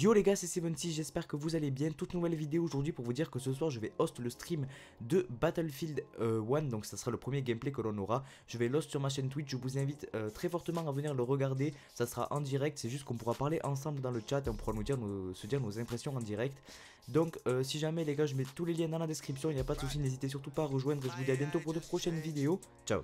Yo les gars c'est 76 j'espère que vous allez bien, toute nouvelle vidéo aujourd'hui pour vous dire que ce soir je vais host le stream de Battlefield 1 euh, donc ça sera le premier gameplay que l'on aura, je vais l'host sur ma chaîne Twitch, je vous invite euh, très fortement à venir le regarder, ça sera en direct, c'est juste qu'on pourra parler ensemble dans le chat et on pourra nous dire se dire nos impressions en direct, donc euh, si jamais les gars je mets tous les liens dans la description, il n'y a pas de souci, n'hésitez surtout pas à rejoindre je vous dis à bientôt pour de prochaines vidéos, ciao